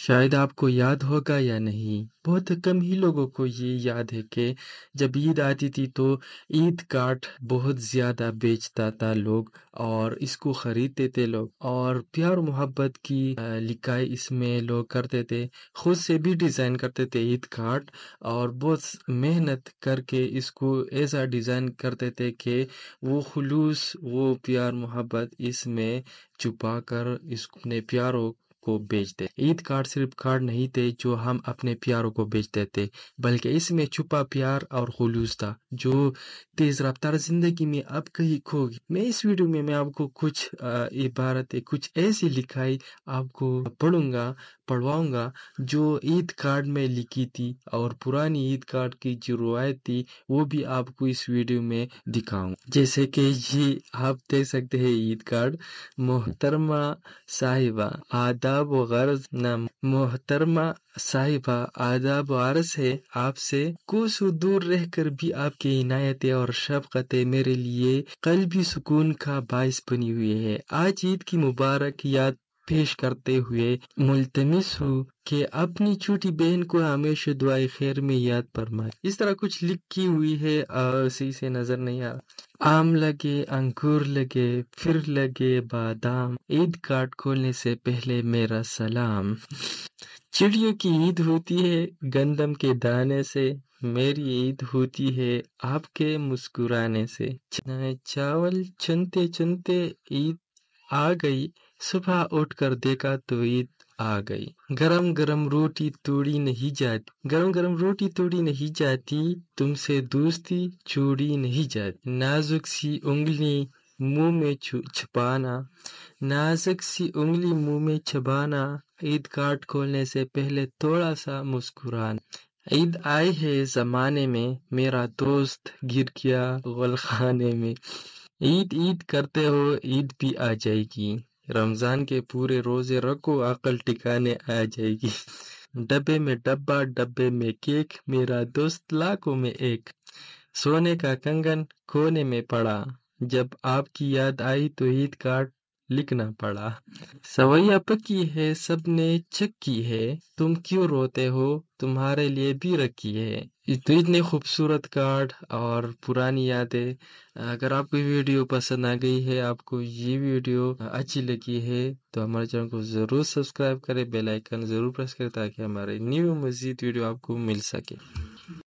शायद आपको याद होगा या नहीं बहुत कम ही लोगों को ये याद है कि जब ईद आती थी तो ईद काट बहुत ज़्यादा बेचता था लोग और इसको ख़रीदते थे लोग और प्यार मोहब्बत की लिखाई इसमें लोग करते थे खुद से भी डिज़ाइन करते थे ईद काट और बहुत मेहनत करके इसको ऐसा डिज़ाइन करते थे कि वो खुलूस वो प्यार मोहब्बत इसमें छुपा कर इस प्यारों को बेचते ईद कार्ड सिर्फ कार्ड नहीं थे जो हम अपने प्यारों को बेच देते बल्कि इसमें छुपा प्यार और खुलूस था जो तेज रफ्तार जिंदगी में अब कहीं खो गई मैं इस वीडियो में मैं आपको कुछ इबारतें कुछ ऐसी लिखाई आपको पढ़ूंगा पढ़वाऊँगा जो ईद कार्ड में लिखी थी और पुरानी ईद कार्ड की जो रवायत थी वो भी आपको इस वीडियो में दिखाऊँ जैसे कि ये आप देख सकते हैं ईद कार्ड मोहतरमा साहिबा आदाब गर्ज नाम मोहतरमा साहिबा आदाब वारस है आपसे कुछ दूर रहकर भी आपकी इनायतें और शफकतें मेरे लिए कल भी सुकून का बायस बनी हुई है आज ईद की मुबारक याद पेश करते हुए मुलतमिस हूँ कि अपनी छोटी बहन को हमेशा दुआ खैर में याद फरमाए इस तरह कुछ लिखी हुई है उसी से नजर नहीं आ आम लगे अंकुर लगे फिर लगे बादाम ईद कार्ड खोलने से पहले मेरा सलाम चिड़ियों की ईद होती है गंदम के दाने से मेरी ईद होती है आपके मुस्कुराने से चावल चुनते चुनते ईद आ गई सुबह उठकर देखा तो ईद आ गई गरम गरम रोटी तोड़ी नहीं जाती गरम गरम रोटी तोड़ी नहीं जाती तुमसे दोस्ती छोड़ी नहीं जाती नाजुक सी उंगली मुंह में छुपाना नाजुक सी उंगली मुंह में छुपाना ईद कार्ड खोलने से पहले थोड़ा सा मुस्कुराना ईद आए है जमाने में मेरा दोस्त गिर गया गलखाने में ईद ईद करते हो ईद भी आ जाएगी रमजान के पूरे रोजे रखो अकल टिकाने आ जाएगी डब्बे में डब्बा डब्बे में केक मेरा दोस्त लाखों में एक सोने का कंगन खोने में पड़ा जब आपकी याद आई तो ईद कार्ड लिखना पड़ा सवैया पक्की है सबने चक्की है तुम क्यों रोते हो तुम्हारे लिए भी रखी है तो इतने खूबसूरत कार्ड और पुरानी यादें अगर आपको ये वीडियो पसंद आ गई है आपको ये वीडियो अच्छी लगी है तो हमारे चैनल को ज़रूर सब्सक्राइब करें बेल आइकन ज़रूर प्रेस करें ताकि हमारे न्यू मज़ीद वीडियो आपको मिल सके